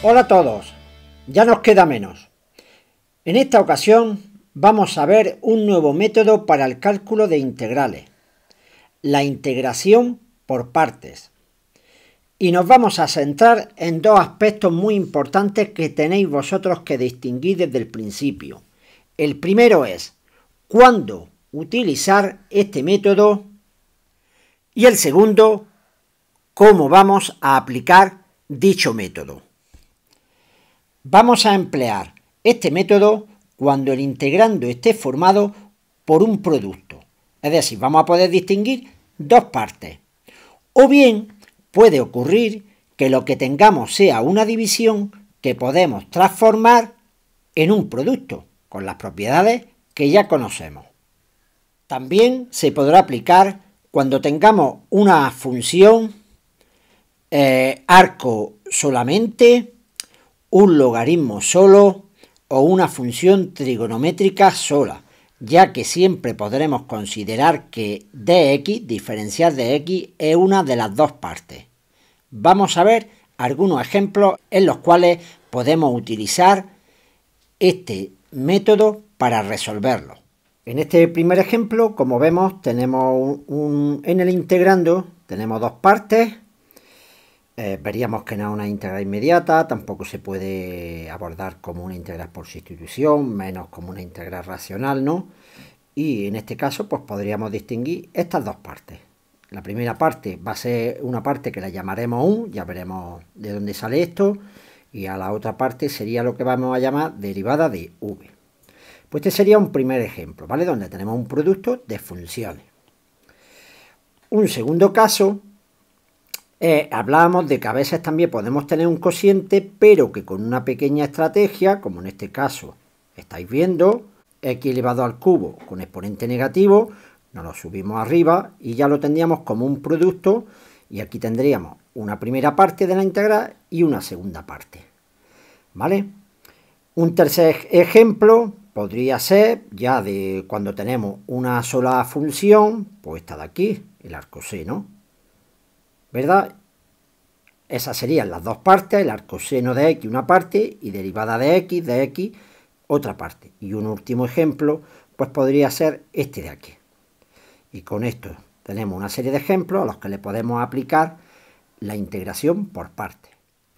Hola a todos, ya nos queda menos. En esta ocasión vamos a ver un nuevo método para el cálculo de integrales, la integración por partes. Y nos vamos a centrar en dos aspectos muy importantes que tenéis vosotros que distinguir desde el principio. El primero es cuándo utilizar este método y el segundo, cómo vamos a aplicar dicho método. Vamos a emplear este método cuando el integrando esté formado por un producto. Es decir, vamos a poder distinguir dos partes. O bien puede ocurrir que lo que tengamos sea una división que podemos transformar en un producto con las propiedades que ya conocemos. También se podrá aplicar cuando tengamos una función eh, arco solamente un logaritmo solo o una función trigonométrica sola, ya que siempre podremos considerar que dx, diferencial de x, es una de las dos partes. Vamos a ver algunos ejemplos en los cuales podemos utilizar este método para resolverlo. En este primer ejemplo, como vemos, tenemos en el integrando tenemos dos partes, eh, veríamos que no es una integral inmediata, tampoco se puede abordar como una integral por sustitución, menos como una integral racional, ¿no? Y en este caso, pues podríamos distinguir estas dos partes. La primera parte va a ser una parte que la llamaremos un ya veremos de dónde sale esto, y a la otra parte sería lo que vamos a llamar derivada de v. Pues este sería un primer ejemplo, ¿vale? Donde tenemos un producto de funciones. Un segundo caso eh, hablábamos de que a veces también podemos tener un cociente, pero que con una pequeña estrategia, como en este caso estáis viendo, x elevado al cubo con exponente negativo, nos lo subimos arriba y ya lo tendríamos como un producto y aquí tendríamos una primera parte de la integral y una segunda parte. ¿Vale? Un tercer ejemplo podría ser ya de cuando tenemos una sola función, pues esta de aquí, el arcoseno. ¿verdad? Esas serían las dos partes, el arcoseno de x una parte y derivada de x de x otra parte. Y un último ejemplo, pues podría ser este de aquí. Y con esto tenemos una serie de ejemplos a los que le podemos aplicar la integración por partes.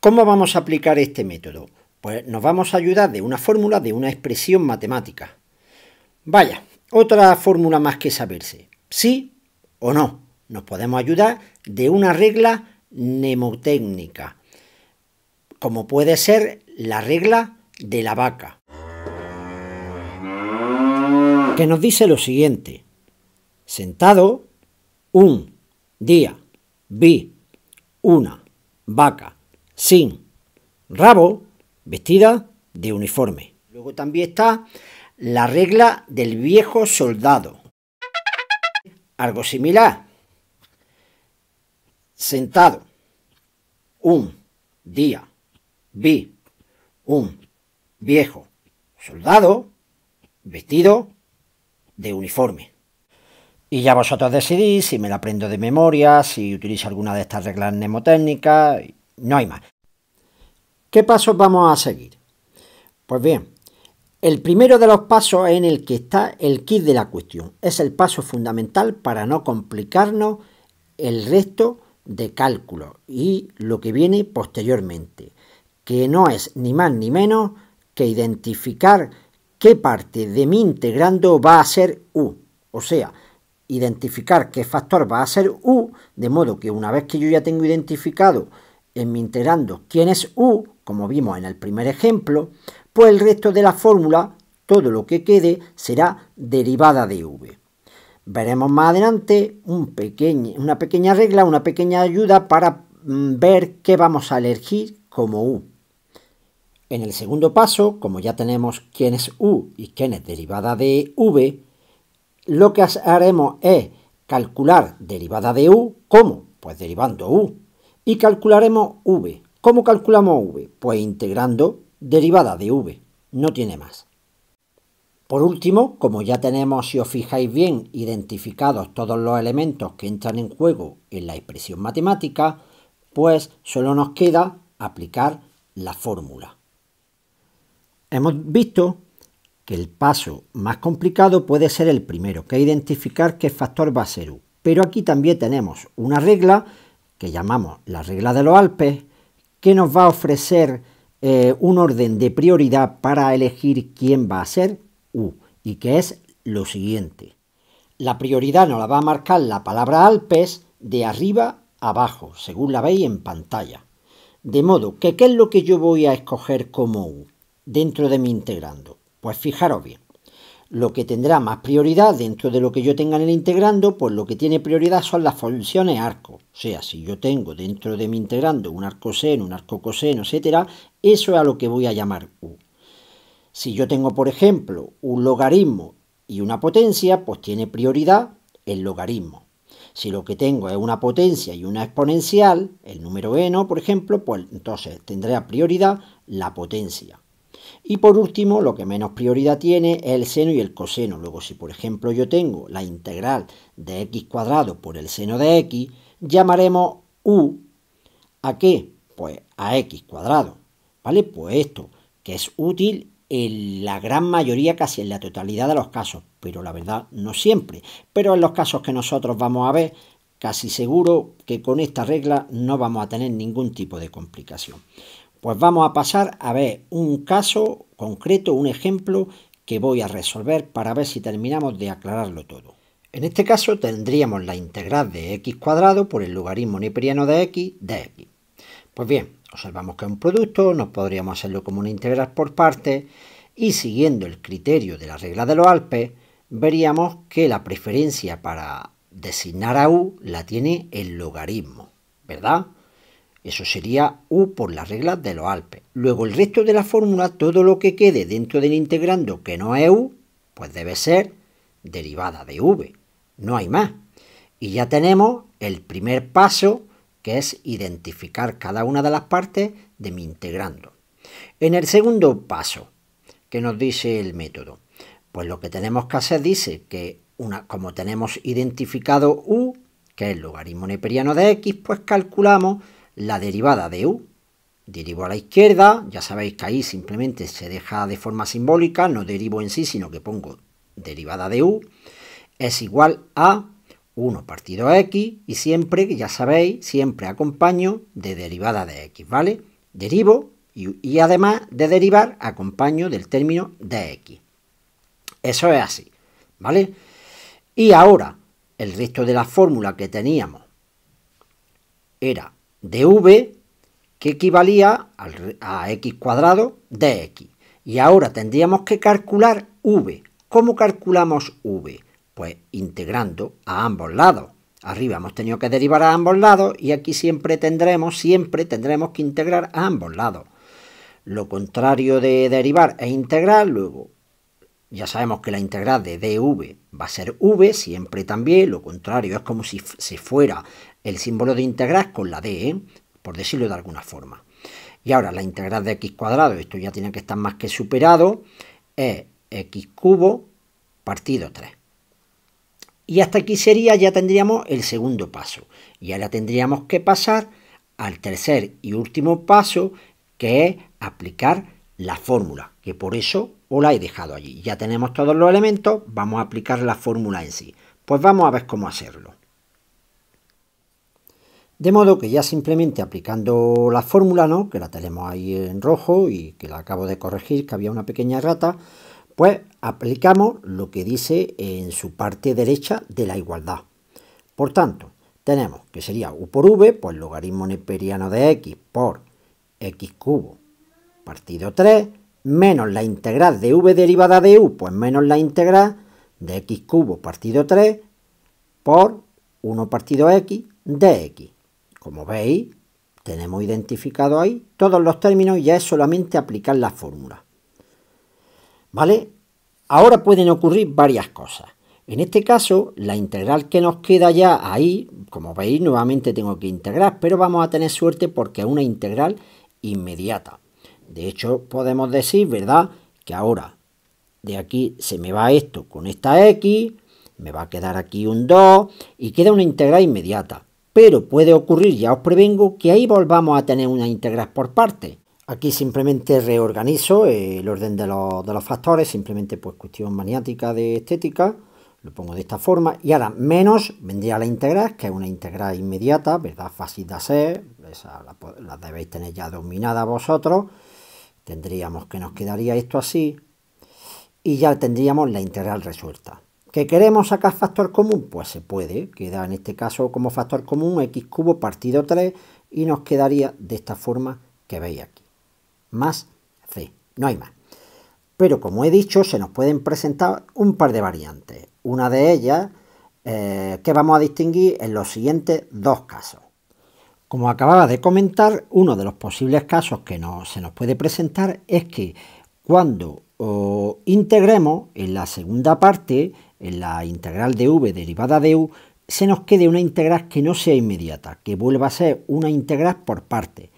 ¿Cómo vamos a aplicar este método? Pues nos vamos a ayudar de una fórmula de una expresión matemática. Vaya, otra fórmula más que saberse. ¿Sí o no? Nos podemos ayudar de una regla mnemotécnica, como puede ser la regla de la vaca, que nos dice lo siguiente. Sentado, un día vi una vaca sin rabo vestida de uniforme. Luego también está la regla del viejo soldado. Algo similar sentado. Un día vi un viejo soldado vestido de uniforme. Y ya vosotros decidís si me la aprendo de memoria, si utilizo alguna de estas reglas mnemotécnicas, no hay más. ¿Qué pasos vamos a seguir? Pues bien, el primero de los pasos en el que está el kit de la cuestión. Es el paso fundamental para no complicarnos el resto de cálculo y lo que viene posteriormente, que no es ni más ni menos que identificar qué parte de mi integrando va a ser u, o sea, identificar qué factor va a ser u, de modo que una vez que yo ya tengo identificado en mi integrando quién es u, como vimos en el primer ejemplo, pues el resto de la fórmula, todo lo que quede, será derivada de v. Veremos más adelante una pequeña regla, una pequeña ayuda para mm, ver qué vamos a elegir como U. En el segundo paso, como ya tenemos quién es U y quién es derivada de V, lo que haremos es calcular derivada de U, ¿cómo? Pues derivando U. Y calcularemos V. ¿Cómo calculamos V? Pues integrando derivada de V. No tiene más. Por último, como ya tenemos, si os fijáis bien, identificados todos los elementos que entran en juego en la expresión matemática, pues solo nos queda aplicar la fórmula. Hemos visto que el paso más complicado puede ser el primero, que es identificar qué factor va a ser u. Pero aquí también tenemos una regla que llamamos la regla de los Alpes, que nos va a ofrecer eh, un orden de prioridad para elegir quién va a ser y que es lo siguiente. La prioridad nos la va a marcar la palabra Alpes de arriba abajo, según la veis en pantalla. De modo que, ¿qué es lo que yo voy a escoger como U dentro de mi integrando? Pues fijaros bien, lo que tendrá más prioridad dentro de lo que yo tenga en el integrando, pues lo que tiene prioridad son las funciones arco. O sea, si yo tengo dentro de mi integrando un arco seno, un arco coseno, etcétera, eso es a lo que voy a llamar U. Si yo tengo, por ejemplo, un logaritmo y una potencia, pues tiene prioridad el logaritmo. Si lo que tengo es una potencia y una exponencial, el número n, por ejemplo, pues entonces tendrá prioridad la potencia. Y por último, lo que menos prioridad tiene es el seno y el coseno. Luego, si por ejemplo yo tengo la integral de x cuadrado por el seno de x, llamaremos u a qué? Pues a x cuadrado. ¿Vale? Pues esto, que es útil en la gran mayoría, casi en la totalidad de los casos, pero la verdad no siempre. Pero en los casos que nosotros vamos a ver, casi seguro que con esta regla no vamos a tener ningún tipo de complicación. Pues vamos a pasar a ver un caso concreto, un ejemplo que voy a resolver para ver si terminamos de aclararlo todo. En este caso tendríamos la integral de x cuadrado por el logaritmo neperiano de x de x. Pues bien, observamos que es un producto, nos podríamos hacerlo como una integral por partes y siguiendo el criterio de la regla de los Alpes, veríamos que la preferencia para designar a u la tiene el logaritmo, ¿verdad? Eso sería u por la regla de los Alpes. Luego el resto de la fórmula, todo lo que quede dentro del integrando que no es u, pues debe ser derivada de v. No hay más. Y ya tenemos el primer paso que es identificar cada una de las partes de mi integrando. En el segundo paso, que nos dice el método? Pues lo que tenemos que hacer dice que una, como tenemos identificado u, que es el logaritmo neperiano de x, pues calculamos la derivada de u. Derivo a la izquierda, ya sabéis que ahí simplemente se deja de forma simbólica, no derivo en sí, sino que pongo derivada de u, es igual a 1 partido a x y siempre, ya sabéis, siempre acompaño de derivada de x, ¿vale? Derivo y, además de derivar acompaño del término de x. Eso es así, ¿vale? Y ahora, el resto de la fórmula que teníamos era dv que equivalía a x cuadrado de x. Y ahora tendríamos que calcular v. ¿Cómo calculamos v? Pues integrando a ambos lados. Arriba hemos tenido que derivar a ambos lados y aquí siempre tendremos, siempre tendremos que integrar a ambos lados. Lo contrario de derivar es integrar, luego ya sabemos que la integral de dv va a ser v, siempre también, lo contrario es como si se fuera el símbolo de integrar con la d, ¿eh? por decirlo de alguna forma. Y ahora la integral de x cuadrado, esto ya tiene que estar más que superado, es x cubo partido 3. Y hasta aquí sería, ya tendríamos el segundo paso. Y ahora tendríamos que pasar al tercer y último paso, que es aplicar la fórmula, que por eso os la he dejado allí. Ya tenemos todos los elementos, vamos a aplicar la fórmula en sí. Pues vamos a ver cómo hacerlo. De modo que ya simplemente aplicando la fórmula, ¿no? que la tenemos ahí en rojo y que la acabo de corregir, que había una pequeña rata, pues aplicamos lo que dice en su parte derecha de la igualdad. Por tanto, tenemos que sería u por v, pues logaritmo neperiano de x por x cubo partido 3, menos la integral de v derivada de u, pues menos la integral de x cubo partido 3 por 1 partido x de x. Como veis, tenemos identificado ahí todos los términos y ya es solamente aplicar la fórmula. ¿Vale? Ahora pueden ocurrir varias cosas. En este caso, la integral que nos queda ya ahí, como veis, nuevamente tengo que integrar, pero vamos a tener suerte porque es una integral inmediata. De hecho, podemos decir, ¿verdad?, que ahora de aquí se me va esto con esta x, me va a quedar aquí un 2 y queda una integral inmediata. Pero puede ocurrir, ya os prevengo, que ahí volvamos a tener una integral por partes. Aquí simplemente reorganizo eh, el orden de los, factores, simplemente pues cuestión maniática de estética, lo pongo de esta forma. Y ahora menos vendría la integral, que es una integral inmediata, ¿verdad? Fácil de hacer, esa la, debéis tener ya dominada vosotros. Tendríamos que nos quedaría esto así y ya tendríamos la integral resuelta. ¿Que queremos sacar factor común? Pues se puede, queda en este caso como factor común x cubo partido 3 y nos quedaría de esta forma que veis aquí más C. No hay más. Pero como he dicho, se nos pueden presentar un par de variantes. Una de ellas eh, que vamos a distinguir en los siguientes dos casos. Como acababa de comentar, uno de los posibles casos que no, se nos puede presentar es que cuando integremos en la segunda parte, en la integral de v derivada de u, se nos quede una integral que no sea inmediata, que vuelva a ser una integral por parte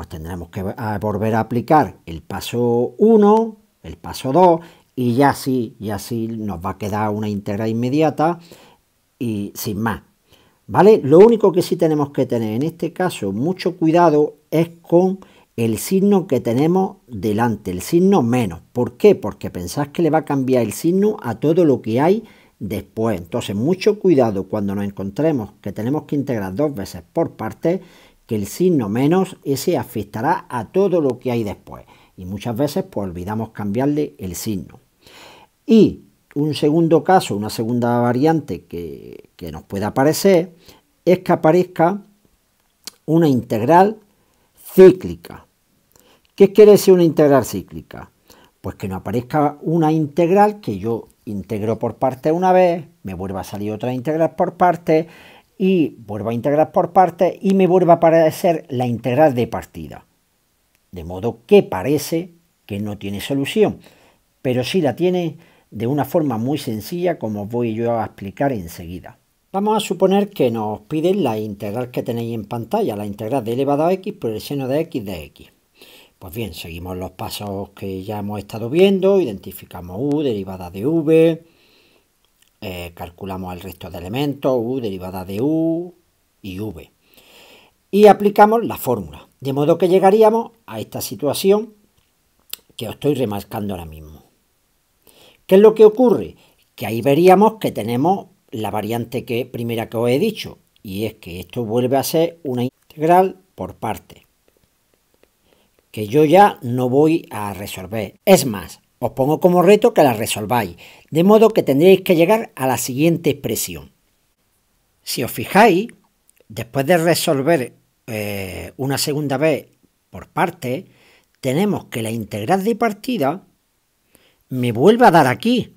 pues tendremos que ah, volver a aplicar el paso 1, el paso 2 y ya sí, ya sí nos va a quedar una integral inmediata y sin más. ¿Vale? Lo único que sí tenemos que tener en este caso mucho cuidado es con el signo que tenemos delante, el signo menos. ¿Por qué? Porque pensás que le va a cambiar el signo a todo lo que hay después. Entonces, mucho cuidado cuando nos encontremos que tenemos que integrar dos veces por parte, que el signo menos ese afectará a todo lo que hay después. Y muchas veces pues, olvidamos cambiarle el signo. Y un segundo caso, una segunda variante que, que nos pueda aparecer es que aparezca una integral cíclica. ¿Qué quiere decir una integral cíclica? Pues que no aparezca una integral que yo integro por parte una vez, me vuelva a salir otra integral por parte, y vuelvo a integrar por partes y me vuelve a aparecer la integral de partida. De modo que parece que no tiene solución, pero sí la tiene de una forma muy sencilla como voy yo a explicar enseguida. Vamos a suponer que nos piden la integral que tenéis en pantalla, la integral de elevado a x por el seno de x de x. Pues bien, seguimos los pasos que ya hemos estado viendo, identificamos u, derivada de v, eh, calculamos el resto de elementos, u derivada de u y v. Y aplicamos la fórmula. De modo que llegaríamos a esta situación que os estoy remarcando ahora mismo. ¿Qué es lo que ocurre? Que ahí veríamos que tenemos la variante que, primera que os he dicho, y es que esto vuelve a ser una integral por parte, que yo ya no voy a resolver. Es más, os pongo como reto que la resolváis, de modo que tendréis que llegar a la siguiente expresión. Si os fijáis, después de resolver eh, una segunda vez por parte, tenemos que la integral de partida me vuelva a dar aquí.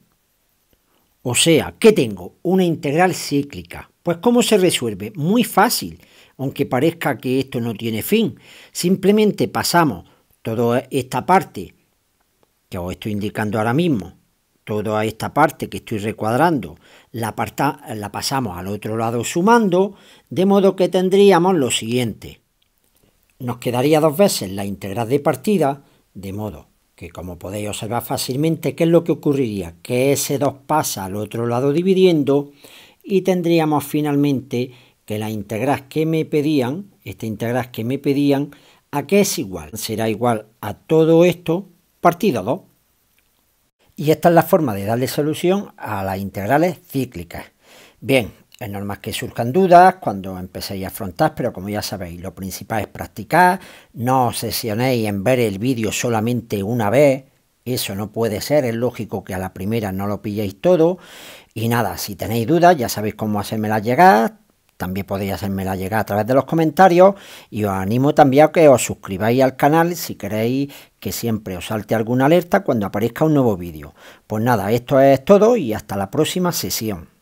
O sea, que tengo? Una integral cíclica. Pues ¿cómo se resuelve? Muy fácil, aunque parezca que esto no tiene fin. Simplemente pasamos toda esta parte que os estoy indicando ahora mismo, toda esta parte que estoy recuadrando, la, pasamos al otro lado sumando, de modo que tendríamos lo siguiente. Nos quedaría dos veces la integral de partida, de modo que como podéis observar fácilmente, ¿qué es lo que ocurriría? Que ese 2 pasa al otro lado dividiendo y tendríamos finalmente que la integral que me pedían, esta integral que me pedían, ¿a qué es igual? Será igual a todo esto partido 2. Y esta es la forma de darle solución a las integrales cíclicas. Bien, es normal que surjan dudas cuando empecéis a afrontar, pero como ya sabéis, lo principal es practicar, no os sesionéis en ver el vídeo solamente una vez, eso no puede ser, es lógico que a la primera no lo pilléis todo. Y nada, si tenéis dudas ya sabéis cómo hacérmela llegar, también podéis hacérmela llegar a través de los comentarios y os animo también a que os suscribáis al canal si queréis que siempre os salte alguna alerta cuando aparezca un nuevo vídeo. Pues nada, esto es todo y hasta la próxima sesión.